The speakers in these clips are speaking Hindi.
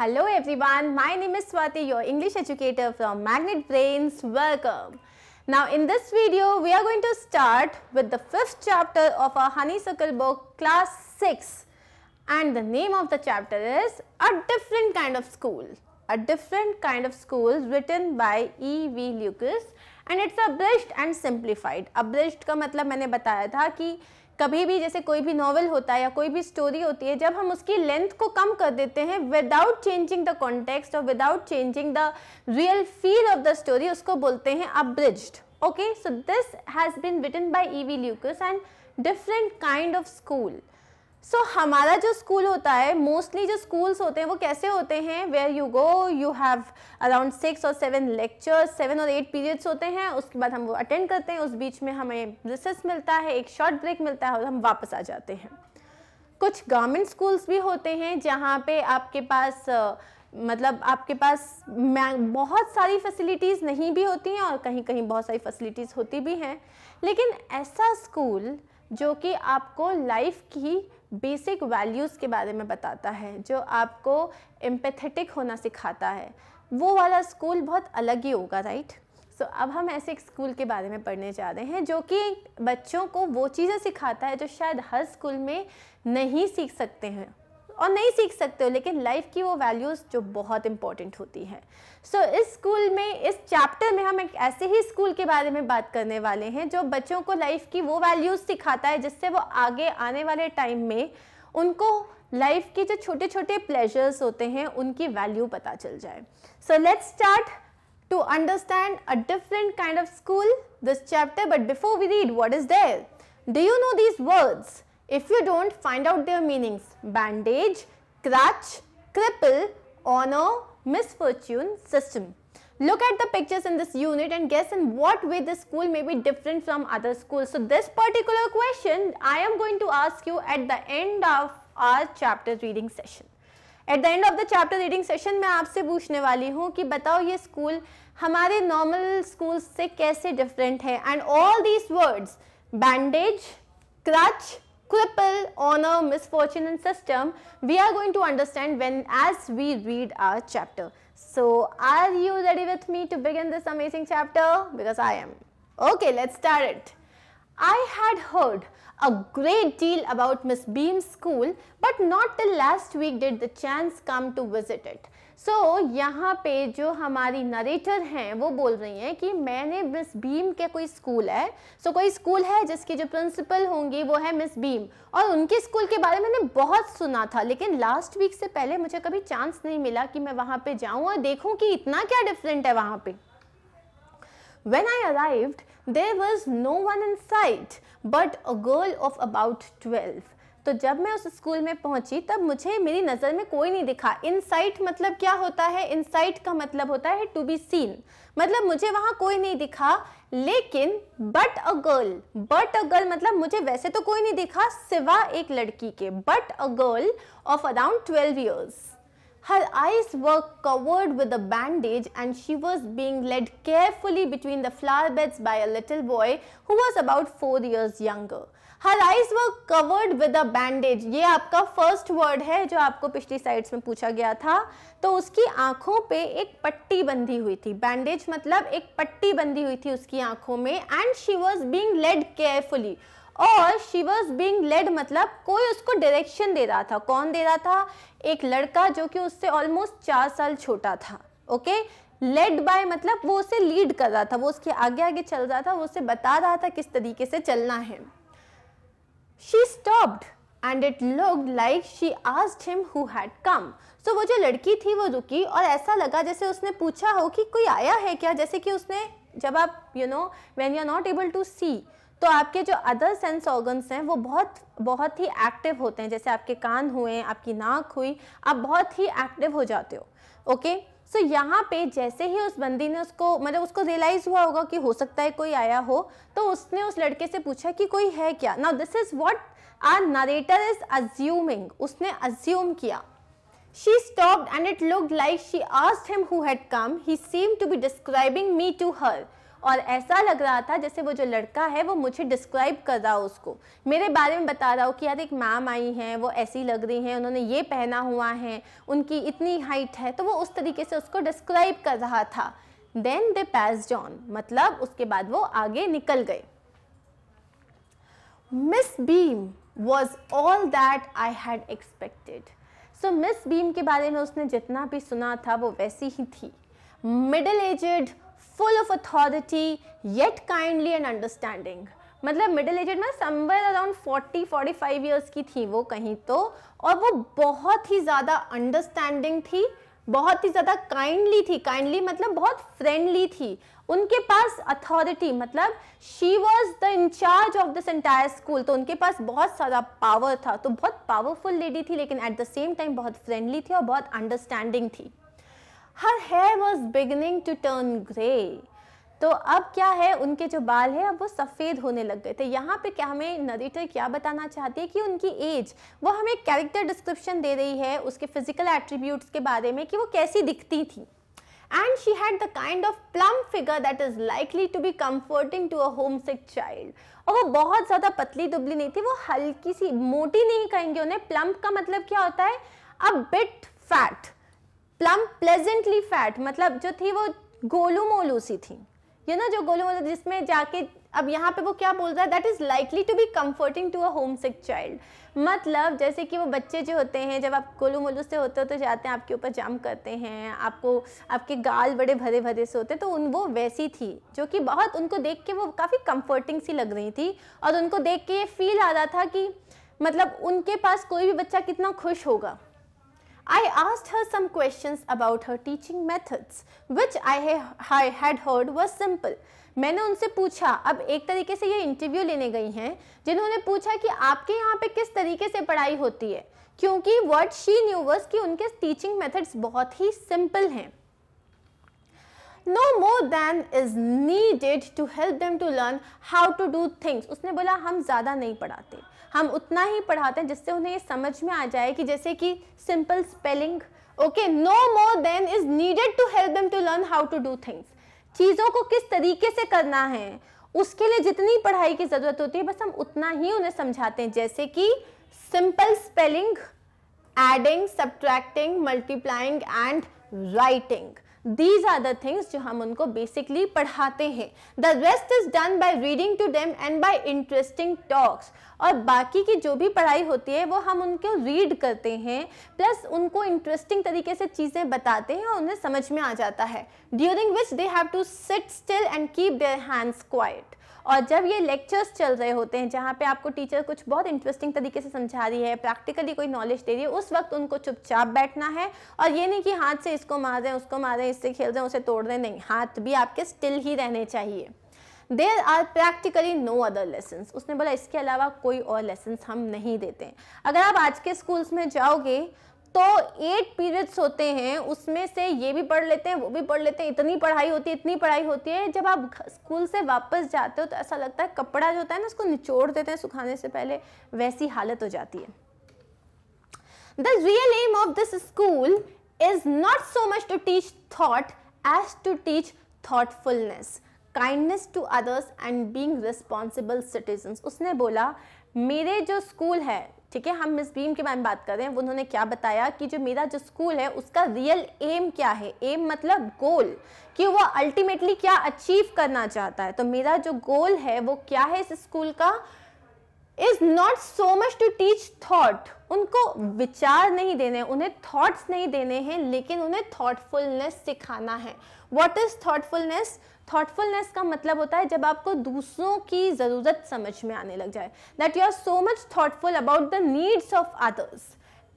Hello everyone, my name is Swati, your English educator from Magnet Brains. Welcome. Now in this video, we are going to start with the fifth chapter of our Honeysuckle book, class 6. And the name of the chapter is A Different Kind of School. A Different Kind of School written by E. V. Lucas and it's abridged and simplified. Abridged का मतलब मैंने बताया था कि कभी भी जैसे कोई भी नॉवल होता है या कोई भी स्टोरी होती है जब हम उसकी लेंथ को कम कर देते हैं विदाउट चेंजिंग द कॉन्टेक्स्ट और without changing the real feel of the story उसको बोलते हैं abridged so this has has written by E V Lucas and different kind of school so so, हमारा जो स्कूल होता है मोस्टली जो स्कूल्स होते हैं वो कैसे होते हैं where you go you have around six और सेवन लेक्चर्स सेवन और एट पीरियड्स होते हैं उसके बाद हम वो अटेंड करते हैं उस बीच में हमें रिसर्स मिलता है एक शॉर्ट ब्रेक मिलता है और हम वापस आ जाते हैं कुछ गवर्नमेंट स्कूल्स भी होते हैं जहाँ पे आपके पास मतलब आपके पास बहुत सारी फैसिलिटीज़ नहीं भी होती हैं और कहीं कहीं बहुत सारी फैसिलिटीज़ होती भी हैं लेकिन ऐसा स्कूल जो कि आपको लाइफ की बेसिक वैल्यूज़ के बारे में बताता है जो आपको एम्पेथेटिक होना सिखाता है वो वाला स्कूल बहुत अलग ही होगा राइट सो so, अब हम ऐसे एक स्कूल के बारे में पढ़ने जा रहे हैं जो कि बच्चों को वो चीज़ें सिखाता है जो शायद हर स्कूल में नहीं सीख सकते हैं और नहीं सीख सकते हो लेकिन लाइफ की वो वैल्यूज़ जो बहुत इंपॉर्टेंट होती हैं सो so, इस स्कूल में इस चैप्टर में हम एक ऐसे ही स्कूल के बारे में बात करने वाले हैं जो बच्चों को लाइफ की वो वैल्यूज़ सिखाता है जिससे वो आगे आने वाले टाइम में उनको लाइफ के जो छोटे छोटे प्लेजर्स होते हैं उनकी वैल्यू पता चल जाए so let's start to understand a different kind of school this chapter but before we read what is there do you know these words If you don't find out their meanings, bandage, crutch, cripple, honor, misfortune, system. Look at the pictures in this unit and guess in what way this school may be different from other schools. So this particular question I am going to ask you at the end of our chapter reading session. At the end of the chapter reading session, मैं आपसे पूछने वाली हूँ कि बताओ ये school हमारे नॉर्मल स्कूल से कैसे डिफरेंट है and all these words bandage cripple, honor, misfortune and system we are going to understand when as we read our chapter. So are you ready with me to begin this amazing chapter? Because I am. Okay, let's start it. I had heard a great deal about Miss Beam's school but not till last week did the chance come to visit it. So so, यहाँ पे जो हमारी नरेटर हैं वो बोल रही हैं कि मैंने मिस बीम के कोई स्कूल है सो so, कोई स्कूल है जिसकी जो प्रिंसिपल होंगी वो है मिस बीम और उनके स्कूल के बारे में मैंने बहुत सुना था लेकिन लास्ट वीक से पहले मुझे कभी चांस नहीं मिला कि मैं वहाँ पे जाऊँ और देखूँ कि इतना क्या डिफरेंट है वहाँ पे When I arrived, there was no one in sight but a girl of about 12. तो जब मैं उस स्कूल में पहुंची तब मुझे मेरी नज़र में कोई नहीं दिखा इनसाइट मतलब क्या होता है इनसाइट का मतलब होता है टू बी सीन मतलब मुझे वहां कोई नहीं दिखा लेकिन but a girl but a girl मतलब मुझे वैसे तो कोई नहीं दिखा सिवा एक लड़की के but a girl of around twelve years Her eyes were covered with a bandage and she was being led carefully between the flower beds by a little boy who was about 4 years younger. her eyes were covered with a bandage ye aapka first word hai jo aapko pichli slides mein pucha gaya tha to uski aankhon pe ek patti bandhi hui thi bandage matlab ek patti bandhi hui thi uski aankhon mein and she was being led carefully और शी वॉज बींग लेड मतलब कोई उसको डायरेक्शन दे रहा था कौन दे रहा था एक लड़का जो कि उससे ऑलमोस्ट चार साल छोटा था ओके लेड बाय मतलब वो उसे लीड कर रहा था वो उसके आगे आगे चल रहा था वो उसे बता रहा था किस तरीके से चलना है she stopped and it look like she asked him who had come so वो जो लड़की थी वो रुकी और ऐसा लगा जैसे उसने पूछा हो कि कोई आया है क्या जैसे कि उसने जब आप you know when you are not able to see तो आपके जो अदर सेंस ऑर्गन्स हैं वो बहुत बहुत ही एक्टिव होते हैं जैसे आपके कान हुए आपकी नाक हुई आप बहुत ही एक्टिव हो जाते हो ओके सो so, यहाँ पे जैसे ही उस बंदी ने उसको मतलब उसको रियलाइज हुआ होगा कि हो सकता है कोई आया हो तो उसने उस लड़के से पूछा कि कोई है क्या now this is what our narrator is assuming उसने अज्यूम किया She stopped and it looked like she asked him who had come. He seemed to be describing me to her. और ऐसा लग रहा था जैसे वो जो लड़का है वो मुझे डिस्क्राइब कर रहा हो उसको मेरे बारे में बता रहा हो कि यार एक मैम आई हैं वो ऐसी लग रही हैं उन्होंने ये पहना हुआ है उनकी इतनी हाइट है तो वो उस तरीके से उसको डिस्क्राइब कर रहा था देन दे पैस जॉन मतलब उसके बाद वो आगे निकल गए Miss Beam was all that I had expected so Miss Beam के बारे में उसने जितना भी सुना था वो वैसी ही थी middle aged full of authority yet kindly and understanding मतलब मिडिल एजेड में समवेयर अराउंड 40 45 इयर्स की थी वो कहीं तो और वो बहुत ही ज़्यादा अंडरस्टैंडिंग थी बहुत ही ज़्यादा काइंडली थी काइंडली मतलब बहुत फ्रेंडली थी उनके पास अथॉरिटी मतलब she was the in charge of this entire school तो उनके पास बहुत सारा पावर था तो बहुत पावरफुल लेडी थी लेकिन एट द सेम टाइम बहुत फ्रेंडली थी और बहुत अंडरस्टैंडिंग थी her hair was beginning to turn grey तो अब क्या है उनके जो बाल है अब वो सफ़ेद होने लग गए थे यहाँ पे क्या हमें नरेटर क्या बताना चाहती है कि उनकी एज वो हमें कैरेक्टर डिस्क्रिप्शन दे रही है उसके फिजिकल एट्रीब्यूट्स के बारे में कि वो कैसी दिखती थी and she had the kind of plump figure that is likely to be comforting to a homesick child और वो बहुत ज़्यादा पतली दुबली नहीं थी वो हल्की सी मोटी नहीं कहेंगे उन्हें प्लम्प का मतलब क्या होता है a bit fat plump pleasantly fat मतलब जो थी वो गोलू मोलू सी थी यू ना जो गोलू मोलू जिसमें जाके अब यहाँ पे वो क्या बोल रहा है that is likely to be comforting to a homesick child मतलब जैसे कि वो बच्चे जो होते हैं जब आप गोलू मोलू से होते हो तो जाते हैं आपके ऊपर जम करते हैं आपको आपके गाल बड़े भरे भरे से होते तो उन वो वैसी थी जो कि बहुत उनको देख के वो काफ़ी कम्फर्टिंग सी लग रही थी और उनको देख के ये फील आ रहा था कि मतलब उनके पास कोई भी बच्चा कितना खुश होगा I asked her some questions about her teaching methods, which I, I had heard was simple. मैंने उनसे पूछा अब एक तरीके से ये इंटरव्यू लेने गई हैं जिन्होंने पूछा कि आपके यहाँ पे किस तरीके से पढ़ाई होती है क्योंकि वर्ड शी न्यूवर्स की कि उनके टीचिंग मेथड्स बहुत ही सिंपल हैं no more than is needed to help them to learn how to do things उसने बोला हम ज़्यादा नहीं पढ़ाते हम उतना ही पढ़ाते हैं जिससे उन्हें ये समझ में आ जाए कि जैसे कि simple spelling okay no more than is needed to help them to learn how to do things चीज़ों को किस तरीके से करना है उसके लिए जितनी पढ़ाई की ज़रूरत होती है बस हम उतना ही उन्हें समझाते हैं जैसे कि simple spelling adding subtracting multiplying and writing these are the things जो हम उनको बेसिकली पढ़ाते हैं the rest is done by reading to them and by interesting talks और बाकी की जो भी पढ़ाई होती है वो हम उनको रीड करते हैं प्लस उनको इंटरेस्टिंग तरीके से चीज़ें बताते हैं और उन्हें समझ में आ जाता है during which they have to sit still and keep their hands quiet और जब ये लेक्चर्स चल रहे होते हैं जहाँ पे आपको टीचर कुछ बहुत इंटरेस्टिंग तरीके से समझा रही है प्रैक्टिकली कोई नॉलेज दे रही है उस वक्त उनको चुपचाप बैठना है और ये नहीं कि हाथ से इसको मार रहे हैं उसको मार रहे हैं इससे खेल रहे हैं उसे तोड़ रहे हैं नहीं हाथ भी आपके स्टिल ही रहने चाहिए there are practically no other lesson उसने बोला इसके अलावा कोई और लेसन हम नहीं देते हैं अगर आप आज के स्कूल्स में जाओगे तो एट पीरियड्स होते हैं उसमें से ये भी पढ़ लेते हैं वो भी पढ़ लेते हैं इतनी पढ़ाई होती है इतनी पढ़ाई होती है जब आप स्कूल से वापस जाते हो तो ऐसा लगता है कपड़ा जो होता है ना उसको निचोड़ देते हैं सुखाने से पहले वैसी हालत हो जाती है the real aim of this school is not so much to teach thought as to teach thoughtfulness kindness to others and being responsible citizen उसने बोला मेरे जो स्कूल है ठीक है हम मिस भीम के बारे में बात कर रहे हैं उन्होंने क्या बताया कि जो मेरा जो स्कूल है उसका रियल एम क्या है एम मतलब गोल कि वो अल्टीमेटली क्या अचीव करना चाहता है तो मेरा जो गोल है वो क्या है इस स्कूल का is not so much to teach thought उनको विचार नहीं देने उन्हें थॉट्स नहीं देने हैं लेकिन उन्हें थॉटफुलनेस सिखाना है वॉट इज़ थॉटफुलनेस थॉटफुलनेस का मतलब होता है जब आपको दूसरों की ज़रूरत समझ में आने लग जाए that you are so much thoughtful about the needs of others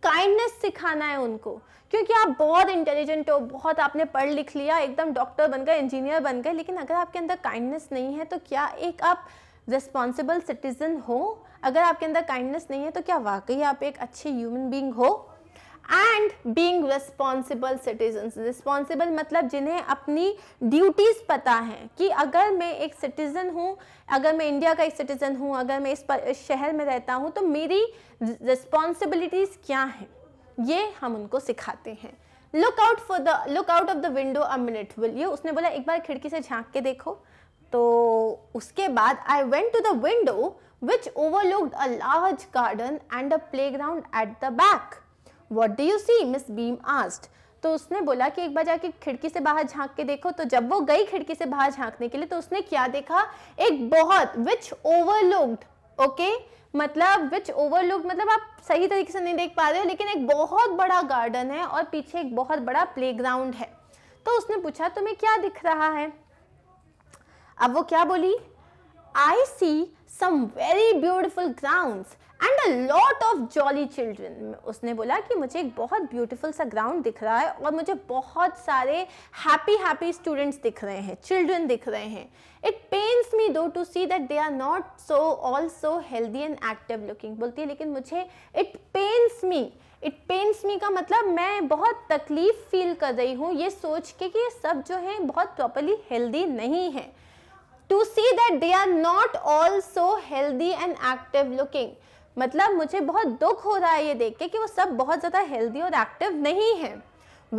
kindness सिखाना है उनको क्योंकि आप बहुत इंटेलिजेंट हो बहुत आपने पढ़ लिख लिया एकदम डॉक्टर बन गए इंजीनियर बन गए लेकिन अगर आपके अंदर काइंडनेस नहीं है तो क्या एक आप रिस्पॉन्सिबल सिटीज़न हो अगर आपके अंदर काइंडनेस नहीं है तो क्या वाकई आप एक अच्छे ह्यूमन बींग हो and being responsible citizen responsible मतलब जिन्हें अपनी ड्यूटीज़ पता हैं कि अगर मैं एक सिटीज़न हूँ अगर मैं इंडिया का एक सिटीज़न हूँ अगर मैं इस, पर, इस शहर में रहता हूँ तो मेरी रिस्पॉन्सिबिलिटीज़ क्या हैं ये हम उनको सिखाते हैं look out for the look out of the window a minute will you उसने बोला एक बार खिड़की से झांक के देखो तो उसके बाद I went to the window which overlooked a large garden and a playground at the back what do you see Miss Beam asked तो उसने बोला कि एक बार जाके खिड़की से बाहर झांक के देखो तो जब वो गई खिड़की से बाहर झांकने के लिए तो उसने क्या देखा एक बहुत विच ओवरलुक्ड ओके मतलब विच ओवरलुक मतलब आप सही तरीके से नहीं देख पा रहे हो लेकिन एक बहुत बड़ा गार्डन है और पीछे एक बहुत बड़ा ग्राउंड है तो उसने पूछा तुम्हें क्या दिख रहा है अब वो क्या बोली I see some very beautiful ground and a lot of jolly children उसने बोला कि मुझे एक बहुत ब्यूटिफुल सा ग्राउंड दिख रहा है और मुझे बहुत सारे हैप्पी हैप्पी स्टूडेंट्स दिख रहे हैं चिल्ड्रन दिख रहे हैं it pains me though to see that they are not so all so healthy and active looking बोलती है लेकिन मुझे it pains me it pains me का मतलब मैं बहुत तकलीफ़ फील कर रही हूँ ये सोच के कि ये सब जो है बहुत प्रॉपरली हेल्दी नहीं है to see that they are not all so healthy and active looking मतलब मुझे बहुत दुख हो रहा है ये देख के कि वो सब बहुत ज़्यादा हेल्दी और एक्टिव नहीं है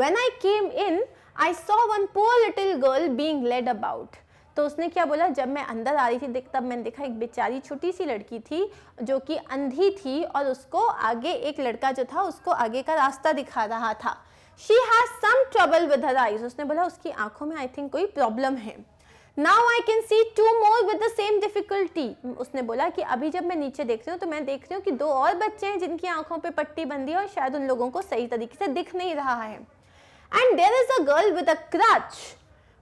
when I came in I saw one poor little girl being led about तो उसने क्या बोला जब मैं अंदर आ रही थी देख तब मैंने देखा एक बेचारी छोटी सी लड़की थी जो कि अंधी थी और उसको आगे एक लड़का जो था उसको आगे का रास्ता दिखा रहा था she has some trouble with her eyes उसने बोला उसकी आंखों में आई थिंक कोई प्रॉब्लम है now I can see two more with the same difficulty उसने बोला कि अभी जब मैं नीचे देख रही हूँ तो मैं देख रही हूँ कि दो और बच्चे हैं जिनकी आंखों पे पट्टी बंदी है और शायद उन लोगों को सही तरीके से दिख नहीं रहा है and there is a girl with a crutch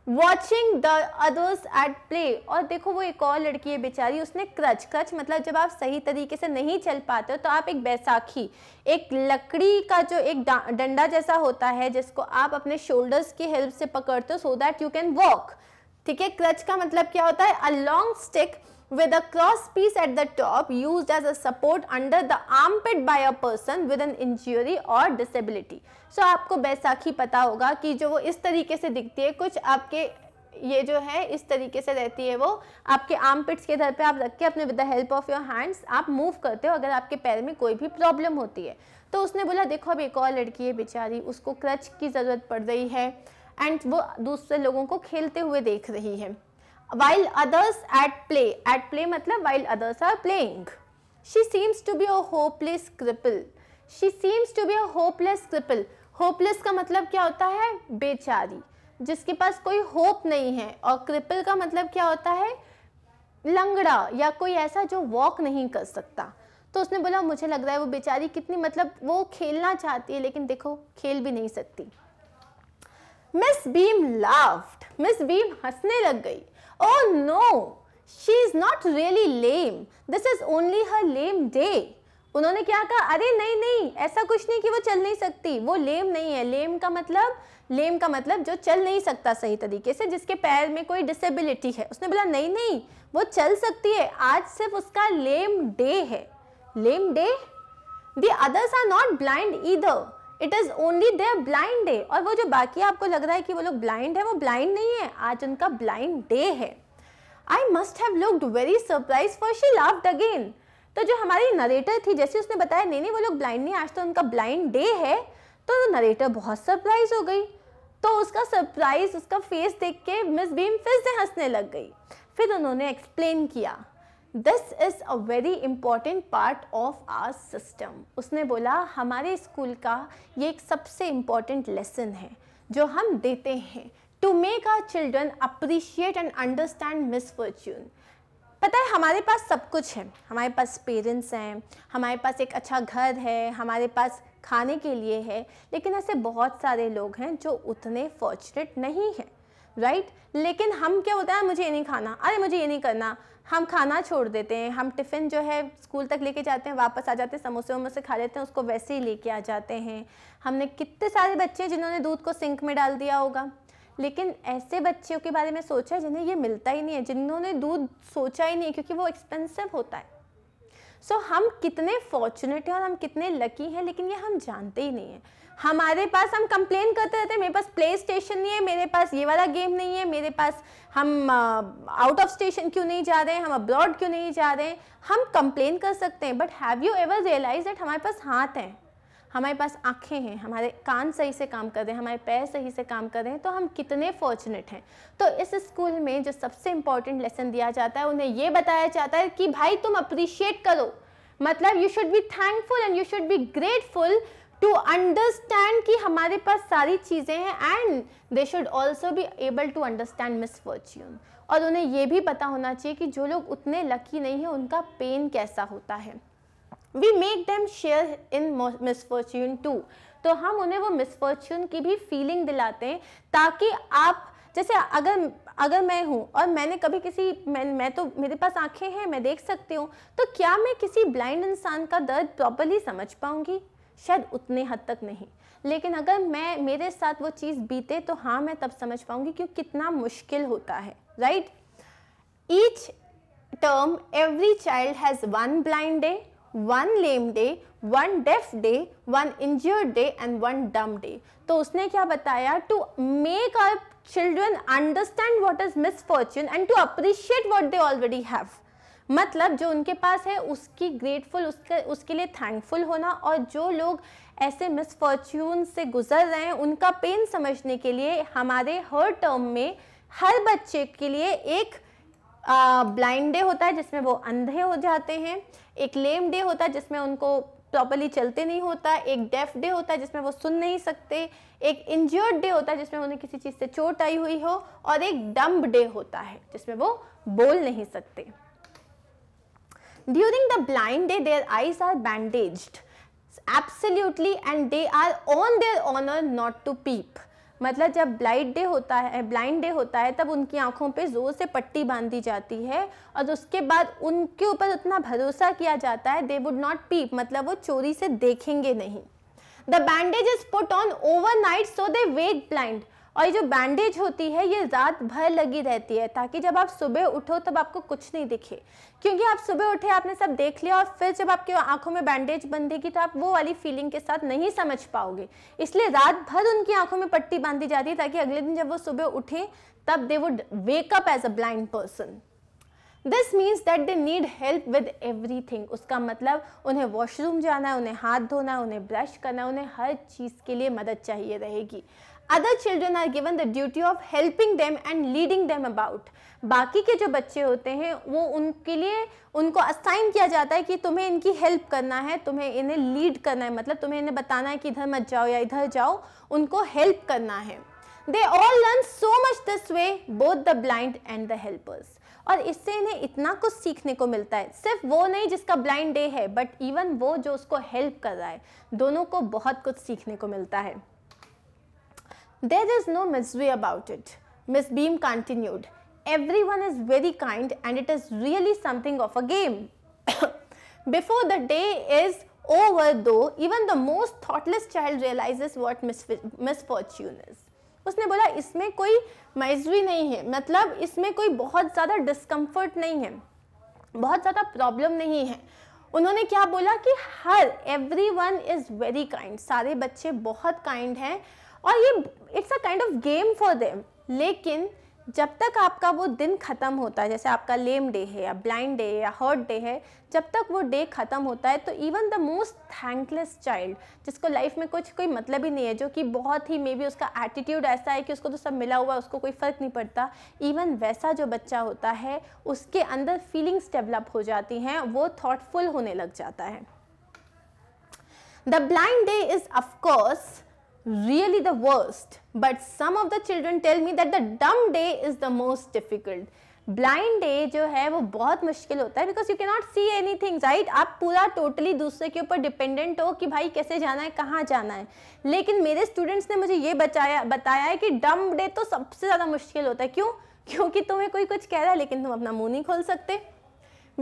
watching the others at play और देखो वो एक और लड़की है बेचारी उसने क्रच क्रच मतलब जब आप सही तरीके से नहीं चल पाते हो तो आप एक बैसाखी एक लकड़ी का जो एक डंडा जैसा होता है जिसको आप अपने शोल्डर्स की हेल्प से पकड़ते हो so that you can walk ठीक है क्रच का मतलब क्या होता है a long stick with a cross piece at the top use as a support under the armpit by a person with an injury और डिसेबिलिटी सो आपको बैसाखी पता होगा कि जो वो इस तरीके से दिखती है कुछ आपके ये जो है इस तरीके से रहती है वो आपके आर्म पिट्स के इधर पे आप रख के अपने with the help of your hands आप मूव करते हो अगर आपके पैर में कोई भी प्रॉब्लम होती है तो उसने बोला देखो अब एक और लड़की है बेचारी उसको क्रच की ज़रूरत पड़ रही है एंड वो दूसरे लोगों को खेलते हुए देख रही है while others at play at play मतलब while others are playing she seems to be a hopeless cripple she seems to be a hopeless cripple hopeless का मतलब क्या होता है बेचारी जिसके पास कोई होप नहीं है और क्रिपल का मतलब क्या होता है लंगड़ा या कोई ऐसा जो वॉक नहीं कर सकता तो उसने बोला मुझे लग रहा है वो बेचारी कितनी मतलब वो खेलना चाहती है लेकिन देखो खेल भी नहीं सकती Miss Beam laughed Miss Beam हंसने लग गई oh no she is not really lame this is only her lame day उन्होंने क्या कहा अरे नहीं नहीं ऐसा कुछ नहीं कि वो चल नहीं सकती वो लेम नहीं है लेम का मतलब लेम का मतलब जो चल नहीं सकता सही तरीके से जिसके पैर में कोई डिसेबिलिटी है उसने बोला नहीं नहीं वो चल सकती है आज सिर्फ उसका लेम डे है lame day the others are not blind either it is only their blind day और वो जो बाकी आपको लग रहा है कि वो लोग ब्लाइंड है वो ब्लाइंड नहीं है आज उनका ब्लाइंड डे है I must have looked very surprise for she laughed again तो जो हमारी नरेटर थी जैसे उसने बताया नहीं नहीं वो लोग ब्लाइंड नहीं आज तो उनका ब्लाइंड डे है तो नरेटर बहुत सरप्राइज हो गई तो उसका सरप्राइज उसका फेस देख के मिस भीम फिर से हंसने लग गई फिर उन्होंने एक्सप्लेन किया this is a very important part of our system उसने बोला हमारे स्कूल का ये एक सबसे इम्पॉर्टेंट लेसन है जो हम देते हैं to make our children appreciate and understand misfortune पता है हमारे पास सब कुछ है हमारे पास पेरेंट्स हैं हमारे पास एक अच्छा घर है हमारे पास खाने के लिए है लेकिन ऐसे बहुत सारे लोग हैं जो उतने फॉर्चुनेट नहीं हैं राइट right? लेकिन हम क्या होता है मुझे ये नहीं खाना अरे मुझे ये नहीं करना हम खाना छोड़ देते हैं हम टिफ़िन जो है स्कूल तक लेके जाते हैं वापस आ जाते हैं समोसे वमोसे खा लेते हैं उसको वैसे ही लेके आ जाते हैं हमने कितने सारे बच्चे हैं जिन्होंने दूध को सिंक में डाल दिया होगा लेकिन ऐसे बच्चों के बारे में सोचा है जिन्हें ये मिलता ही नहीं है जिन्होंने दूध सोचा ही नहीं है क्योंकि वो एक्सपेंसिव होता है सो so, हम कितने फॉर्चुनेट हैं और हम कितने लकी हैं लेकिन ये हम जानते ही नहीं हैं हमारे पास हम कंप्लेन करते रहते हैं मेरे पास प्ले स्टेशन नहीं है मेरे पास ये वाला गेम नहीं है मेरे पास हम आउट ऑफ स्टेशन क्यों नहीं जा रहे हैं हम अब्रॉड क्यों नहीं जा रहे हैं हम कंप्लेन कर सकते हैं but have you ever realise that हमारे पास हाथ हैं हमारे पास आँखें हैं हमारे कान सही से काम कर रहे हैं हमारे पैर सही से काम कर रहे हैं तो हम कितने फॉर्चुनेट हैं तो इस स्कूल में जो सबसे इंपॉर्टेंट लेसन दिया जाता है उन्हें ये बताया जाता है कि भाई तुम अप्रिशिएट करो मतलब you should be thankful and you should be grateful to understand कि हमारे पास सारी चीज़ें हैं एंड दे शुड ऑल्सो भी able to understand misfortune और उन्हें यह भी पता होना चाहिए कि जो लोग उतने लकी नहीं हैं उनका पेन कैसा होता है we make them share in misfortune too तो हम उन्हें वो मिसफॉर्च्यून की भी फीलिंग दिलाते हैं ताकि आप जैसे अगर अगर मैं हूँ और मैंने कभी किसी मैं मैं तो मेरे पास आंखें हैं मैं देख सकती हूँ तो क्या मैं किसी ब्लाइंड इंसान का दर्द प्रॉपरली समझ पाऊँगी शायद उतने हद तक नहीं लेकिन अगर मैं मेरे साथ वो चीज़ बीते तो हाँ मैं तब समझ पाऊँगी कि कितना मुश्किल होता है right each term every child has one blind day one lame day one deaf day one injured day and one dumb day तो उसने क्या बताया to make a children understand what is misfortune and to appreciate what they already have मतलब जो उनके पास है उसकी ग्रेटफुल उसके उसके लिए थैंकफुल होना और जो लोग ऐसे मिसफॉर्च्यून से गुजर रहे हैं उनका पेन समझने के लिए हमारे हर टर्म में हर बच्चे के लिए एक ब्लाइंड डे होता है जिसमें वो अंधे हो जाते हैं एक लेम डे होता है जिसमें उनको प्रॉपरली चलते नहीं होता एक डेफ डे होता है जिसमें वो सुन नहीं सकते एक इंजर्ड डे होता है जिसमें उन्हें किसी चीज़ से चोट आई हुई हो और एक डम्ब डे होता है जिसमें वो बोल नहीं सकते During the blind day, their eyes are bandaged. Absolutely, and they are on their honor not to peep. मतलब जब ब्लाइंड डे होता है ब्लाइंड डे होता है तब उनकी आंखों पे ज़ोर से पट्टी बांधी जाती है और उसके बाद उनके ऊपर उतना भरोसा किया जाता है दे वुड नॉट पीप मतलब वो चोरी से देखेंगे नहीं the bandage is put on overnight so they wake blind और ये जो बैंडेज होती है ये रात भर लगी रहती है ताकि जब आप सुबह उठो तब आपको कुछ नहीं दिखे क्योंकि आप सुबह उठे आपने सब देख लिया और फिर जब आपके आंखों में बैंडेज बंधेगी तो आप वो वाली फीलिंग के साथ नहीं समझ पाओगे इसलिए रात भर उनकी आंखों में पट्टी बांधी जाती है ताकि अगले दिन जब वो सुबह उठे तब they would wake up as a blind person this means that they need help with everything उसका मतलब उन्हें वॉशरूम जाना है उन्हें हाथ धोना उन्हें ब्रश करना उन्हें हर चीज़ के लिए मदद चाहिए रहेगी other children are given the duty of helping them and leading them about बाकी के जो बच्चे होते हैं वो उनके लिए उनको असाइन किया जाता है कि तुम्हें इनकी हेल्प करना है तुम्हें इन्हें लीड करना है मतलब तुम्हें इन्हें बताना है कि इधर मत जाओ या इधर जाओ उनको हेल्प करना है they all learn so much this way both the blind and the helpers और इससे इन्हें इतना कुछ सीखने को मिलता है सिर्फ वो नहीं जिसका ब्लाइंड डे है बट इवन वो जो उसको हेल्प कर रहा है दोनों को बहुत कुछ सीखने को मिलता है There is no misway about it. Miss Beam continued. Everyone is very kind and it is really something of a game. Before the day is over though, even the most thoughtless child realizes what misfortune is. उसने बोला इसमें कोई मजवी नहीं है मतलब इसमें कोई बहुत ज़्यादा डिस्कम्फर्ट नहीं है बहुत ज़्यादा प्रॉब्लम नहीं है उन्होंने क्या बोला कि हर every one is very kind सारे बच्चे बहुत काइंड हैं और ये it's a kind of game for them लेकिन जब तक आपका वो दिन ख़त्म होता है जैसे आपका लेम डे है या ब्लाइंड डे या हर्ट डे है जब तक वो डे ख़त्म होता है तो even the most thankless child जिसको लाइफ में कुछ कोई मतलब ही नहीं है जो कि बहुत ही मे बी उसका एटीट्यूड ऐसा है कि उसको तो सब मिला हुआ है उसको कोई फ़र्क नहीं पड़ता इवन वैसा जो बच्चा होता है उसके अंदर फीलिंग्स डेवलप हो जाती हैं वो थाटफुल होने लग जाता है the blind day is of course really the worst. But some of the children tell me that the dumb day is the most difficult. Blind day जो है वो बहुत मुश्किल होता है because you cannot see anything right आप पूरा टोटली दूसरे के ऊपर डिपेंडेंट हो कि भाई कैसे जाना है कहाँ जाना है लेकिन मेरे स्टूडेंट्स ने मुझे ये बचाया बताया है कि डम डे तो सबसे ज़्यादा मुश्किल होता है क्यों क्योंकि तुम्हें कोई कुछ कह रहा है लेकिन तुम अपना मुंह नहीं खोल सकते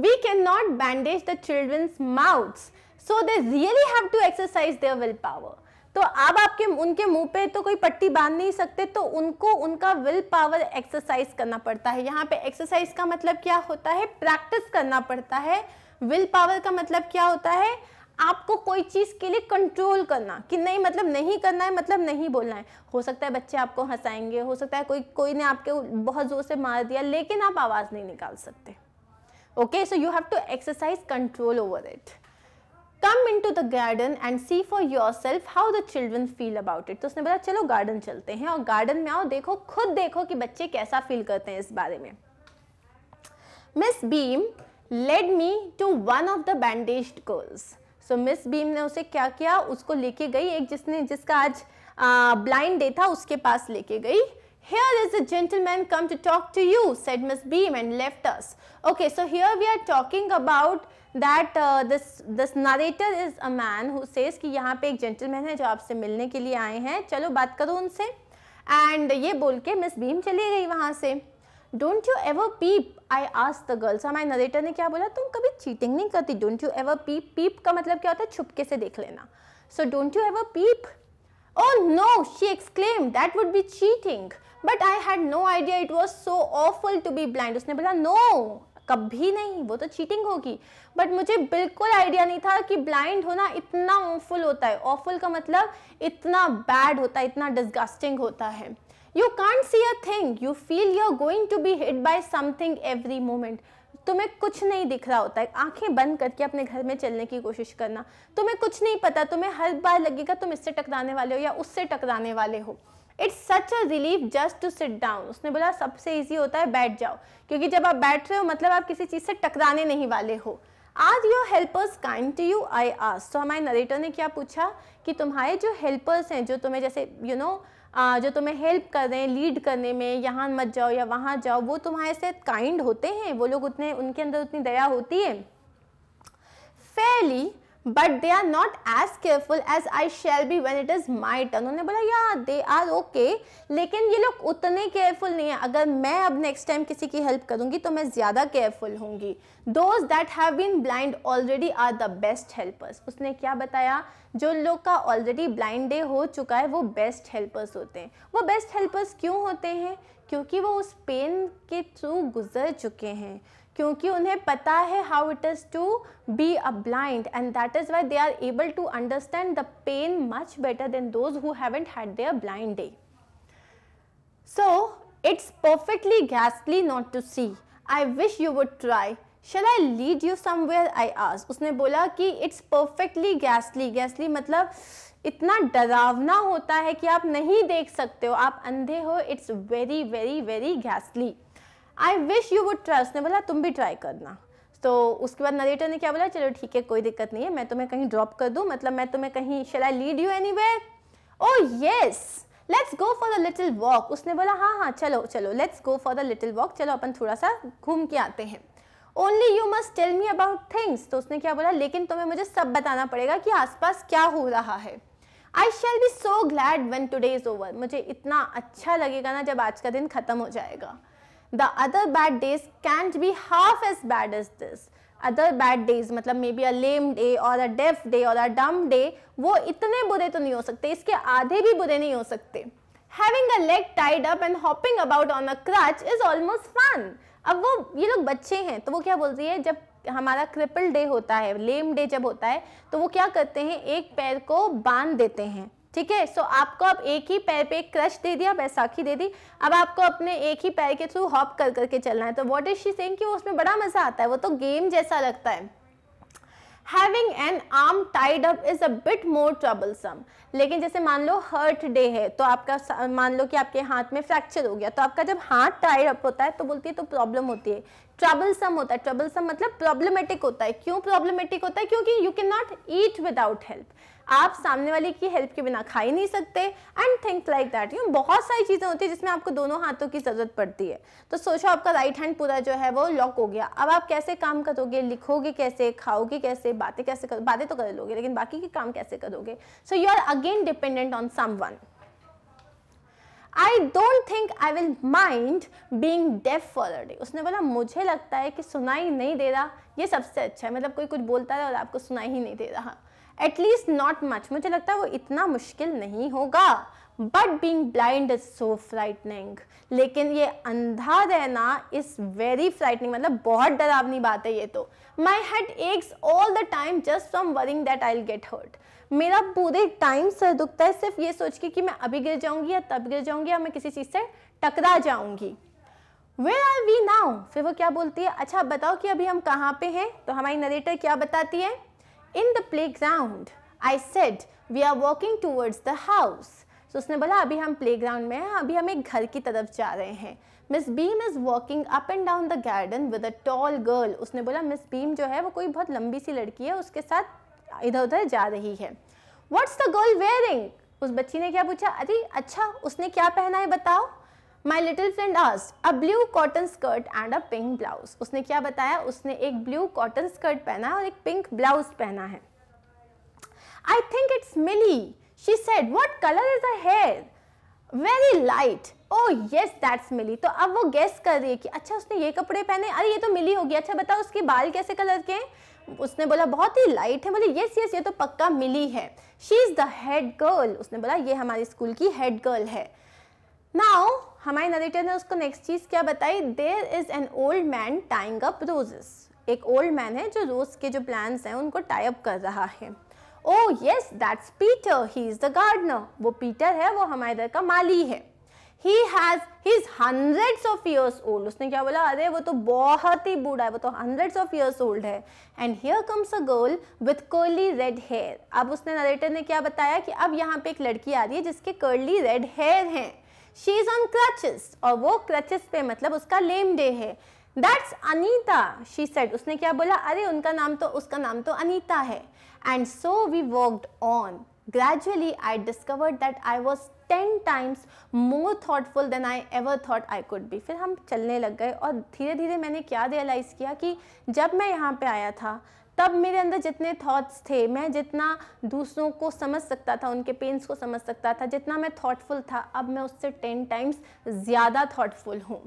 we cannot bandage the children's mouths so they really have to exercise their willpower तो आप आपके उनके मुंह पे तो कोई पट्टी बांध नहीं सकते तो उनको उनका विल पावर एक्सरसाइज करना पड़ता है यहाँ पे एक्सरसाइज का मतलब क्या होता है प्रैक्टिस करना पड़ता है विल पावर का मतलब क्या होता है आपको कोई चीज़ के लिए कंट्रोल करना कि नहीं मतलब नहीं करना है मतलब नहीं बोलना है हो सकता है बच्चे आपको हंसाएंगे हो सकता है कोई कोई ने आपके बहुत ज़ोर से मार दिया लेकिन आप आवाज़ नहीं निकाल सकते okay so you have to exercise control over it come into the garden and see for yourself how the children feel about it तो उसने बोला चलो गार्डन चलते हैं और गार्डन में आओ देखो खुद देखो कि बच्चे कैसा फील करते हैं इस बारे में Miss Beam led me to one of the bandage girls so Miss Beam ने उसे क्या किया उसको लेके गई एक जिसने जिसका आज ब्लाइंड डे था उसके पास लेके गई here is a gentleman come to talk to you said miss beam and left us okay so here we are talking about that this this narrator is a man who says कि यहाँ पे एक जेंटलमैन है जो आपसे मिलने के लिए आए हैं चलो बात करो उनसे एंड ये बोल के मिस भीम चली गई वहाँ से don't you ever peep I ask the girls हमारे नरेटर ने क्या बोला तुम कभी चीटिंग नहीं करती don't you ever peep peep का मतलब क्या होता है छुपके से देख लेना so don't you ever peep oh no she exclaim that would be cheating but I had no idea it was so awful to be blind उसने बोला नो कभी नहीं वो तो चीटिंग होगी बट मुझे बिल्कुल आइडिया नहीं था कि ब्लाइंड होना इतना ऑफुल होता है ऑफुल का मतलब इतना बैड होता है इतना डिस्गस्टिंग होता है you can't see a thing you feel you are going to be hit by something every moment तुम्हें कुछ नहीं दिख रहा होता है आंखें बंद करके अपने घर में चलने की कोशिश करना तुम्हें कुछ नहीं पता तुम्हें हर बार लगेगा तुम इससे टकराने वाले हो या उससे टकराने वाले हो it's such a relief just to sit down उसने बोला सबसे ईजी होता है बैठ जाओ क्योंकि जब आप बैठ रहे हो मतलब आप किसी चीज़ से टकराने नहीं वाले हो आज your helpers kind to you I ask तो हमारे नरेटर ने क्या पूछा कि तुम्हारे जो हेल्पर्स हैं जो तुम्हें जैसे you you know know, Uh, जो तुम्हें हेल्प कर रहे हैं लीड करने में यहाँ मत जाओ या वहाँ जाओ वो तुम्हारे से काइंड होते हैं वो लोग उतने उनके अंदर उतनी दया होती है fairly but they are not as careful as I shall be when it is my turn उन्होंने बोला या दे आर ओके लेकिन ये लोग उतने केयरफुल नहीं है अगर मैं अब नेक्स्ट टाइम किसी की हेल्प करूँगी तो मैं ज़्यादा केयरफुल होंगी those that have been blind already are the best helpers उसने क्या बताया जो लोग का ऑलरेडी ब्लाइंड डे हो चुका है वो बेस्ट हेल्पर्स होते हैं वो बेस्ट हेल्पर्स क्यों होते हैं क्योंकि वो उस पेन के थ्रू गुजर चुके हैं क्योंकि उन्हें पता है how it is to be a blind and that is why they are able to understand the pain much better than those who haven't had their blind day so it's perfectly गैसली not to see I wish you would try shall I lead you somewhere I आज उसने बोला कि इट्स परफेक्टली गैसली गैसली मतलब इतना डरावना होता है कि आप नहीं देख सकते हो आप अंधे हो इट्स वेरी वेरी वेरी गैसली I wish you would try उसने बोला तुम भी ट्राई करना तो उसके बाद नरेटर ने क्या बोला चलो ठीक है कोई दिक्कत नहीं है मैं तुम्हें कहीं ड्रॉप कर दूँ मतलब मैं तुम्हें कहीं shall I lead you anyway oh yes let's go for the little walk उसने बोला हाँ हाँ चलो चलो let's go for the little walk चलो अपन थोड़ा सा घूम के आते हैं only you must tell me about things तो उसने क्या बोला लेकिन तुम्हें मुझे सब बताना पड़ेगा कि आसपास क्या हो रहा है I shall be so glad when today is over मुझे इतना अच्छा लगेगा ना जब आज का दिन ख़त्म हो जाएगा the other bad days can't be half as bad as this other bad days मतलब may be a lame day और अ डेफ डे और अ डम डे वो इतने बुरे तो नहीं हो सकते इसके आधे भी बुरे नहीं हो सकते having a leg tied up and hopping about on a crutch is almost fun अब वो ये लोग बच्चे हैं तो वो क्या बोलती है जब हमारा क्रिपल डे होता है लेम डे जब होता है तो वो क्या करते हैं एक पैर को बांध देते हैं ठीक है सो आपको अब एक ही पैर पे क्रश दे दिया बैसाखी दे दी अब आपको अपने एक ही पैर के थ्रू हॉप कर करके चलना है तो वॉट इज शी सेइंग कि उसमें बड़ा मजा आता है वो तो गेम जैसा लगता है Having an arm tied up is a bit more troublesome. लेकिन जैसे मान लो हर्ट डे है तो आपका मान लो कि आपके हाथ में फ्रैक्चर हो गया तो आपका जब हाथ टाइड अप होता है तो बोलती है तो प्रॉब्लम होती है ट्रबलसम होता है ट्रबलसम मतलब प्रॉब्लमेटिक होता है क्यों प्रॉब्लमेटिक होता है क्योंकि you can not eat without help आप सामने वाले की हेल्प के बिना खा ही नहीं सकते and think like that you बहुत सारी चीज़ें होती है जिसमें आपको दोनों हाथों की ज़रूरत पड़ती है तो सोचो आपका राइट हैंड पूरा जो है वो लॉक हो गया अब आप कैसे काम करोगे लिखोगे कैसे खाओगे कैसे बातें कैसे कर बातें तो कर लोगे लेकिन बाकी के काम कैसे करोगे so you are again dependent on someone I don't think I will mind being deaf for a day उसने बोला मुझे लगता है कि सुनाई नहीं दे रहा ये सबसे अच्छा है मतलब कोई कुछ बोलता है और आपको सुनाई ही नहीं दे रहा एटलीस्ट नॉट मच मुझे लगता है वो इतना मुश्किल नहीं होगा but being blind is so frightening लेकिन ये अंधा रहना इज वेरी फ्राइटनिंग मतलब बहुत डरावनी बात है ये तो my head aches all the time just from worrying that I get hurt मेरा पूरे टाइम सर दुखता है सिर्फ ये सोच के कि मैं अभी गिर जाऊंगी या तब गिर जाऊंगी या मैं किसी चीज़ से टकरा जाऊंगी वेर आर वी नाउ फिर वो क्या बोलती है अच्छा बताओ कि अभी हम कहाँ पे हैं तो हमारी नरेटर क्या बताती है in the playground I said we are walking towards the house तो उसने बोला अभी हम प्ले ग्राउंड में हैं अभी हम एक घर की तरफ जा रहे हैं Miss Beam is walking up and down the garden with a tall girl उसने बोला मिस बीम जो है वो कोई बहुत लंबी सी लड़की है उसके साथ इधर उधर जा रही है वट्स द गर्ल वेयरिंग उस बच्ची ने क्या पूछा अरे अच्छा उसने क्या पहना है बताओ माई little friend has a blue cotton skirt and a pink blouse उसने क्या बताया उसने एक ब्लू कॉटन स्कर्ट पहना है और एक पिंक ब्लाउज पहना है I think it's Millie she said what colour is her very light oh yes that's Millie तो अब वो गेस कर रही है कि अच्छा उसने ये कपड़े पहने अरे ये तो मिली होगी अच्छा बताओ उसके बाल कैसे कलर के हैं उसने बोला बहुत ही लाइट है बोले यस यस ये तो पक्का मिली है she is the head girl उसने बोला ये हमारी स्कूल की हेड गर्ल है नाउ हमारे नरेटर ने उसको नेक्स्ट चीज़ क्या बताई there is an old man tying up roses एक ओल्ड मैन है जो रोज़ के जो प्लान्स हैं उनको टाई अप कर रहा है oh yes that's Peter he is the gardener वो पीटर है वो हमारे इधर का माली है he has his hundreds of years old उसने क्या बोला अरे वो तो बहुत ही बूढ़ा है वो तो हंड्रेड्स ऑफ ईयर्स ओल्ड है and here comes a girl with curly red hair अब उसने नरेटर ने क्या बताया कि अब यहाँ पे एक लड़की आ रही है जिसके कर्ली रेड हेयर है शी इज़ ऑन क्रचेस और वो क्रचेस पे मतलब उसका लेम डे है दैट्स अनीता शी सेट उसने क्या बोला अरे उनका नाम तो उसका नाम तो अनीता है and so we walked on gradually I discovered that I was ten times more thoughtful than I ever thought I could भी फिर हम चलने लग गए और धीरे धीरे मैंने क्या रियलाइज़ किया कि जब मैं यहाँ पर आया था तब मेरे अंदर जितने थॉट्स थे मैं जितना दूसरों को समझ सकता था उनके पेंस को समझ सकता था जितना मैं थॉटफुल था अब मैं उससे टेन टाइम्स ज़्यादा थॉटफुल हूँ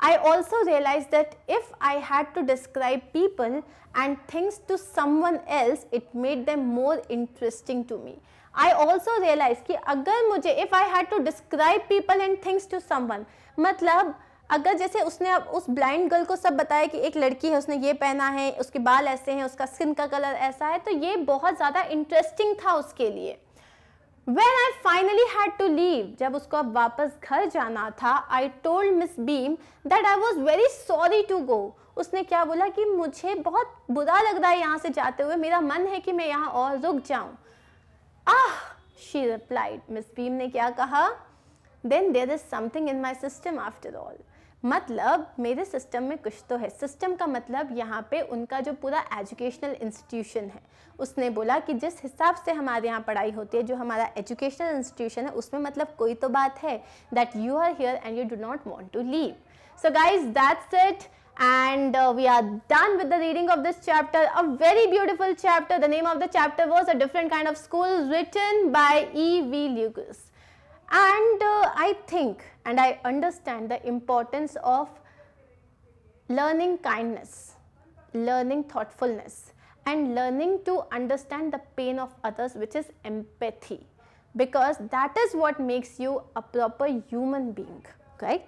I also realized that if I had to describe people and things to someone else, it made them more interesting to me. I also realized कि अगर मुझे if I had to describe people and things to someone, मतलब अगर जैसे उसने अब उस ब्लाइंड गर्ल को सब बताया कि एक लड़की है उसने ये पहना है उसके बाल ऐसे हैं उसका स्किन का कलर ऐसा है तो ये बहुत ज़्यादा इंटरेस्टिंग था उसके लिए When I finally had to leave, जब उसको अब वापस घर जाना था I told Miss Beam that I was very sorry to go उसने क्या बोला कि मुझे बहुत बुरा लग रहा है यहाँ से जाते हुए मेरा मन है कि मैं यहाँ और रुक जाऊँ ah she replied Miss Beam ने क्या कहा then there is something in my system after all मतलब मेरे सिस्टम में कुछ तो है सिस्टम का मतलब यहाँ पे उनका जो पूरा एजुकेशनल इंस्टीट्यूशन है उसने बोला कि जिस हिसाब से हमारे यहाँ पढ़ाई होती है जो हमारा एजुकेशनल इंस्टीट्यूशन है उसमें मतलब कोई तो बात है that you are here and you do not want to leave so guys that's it and uh, we are done with the reading of this chapter a very beautiful chapter the name of the chapter was a different kind of school written by ev lucas And uh, I think and I understand the importance of learning kindness, learning thoughtfulness and learning to understand the pain of others which is empathy because that is what makes you a proper human being, right?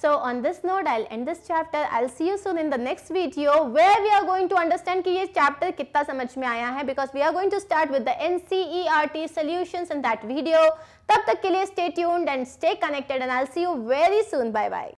So on this note, I'll end this chapter. I'll see you soon in the next video where we are going to understand कि ये chapter कितना समझ में आया है because we are going to start with the NCERT solutions in that video. तब तक के लिए stay tuned and stay connected and I'll see you very soon. Bye bye.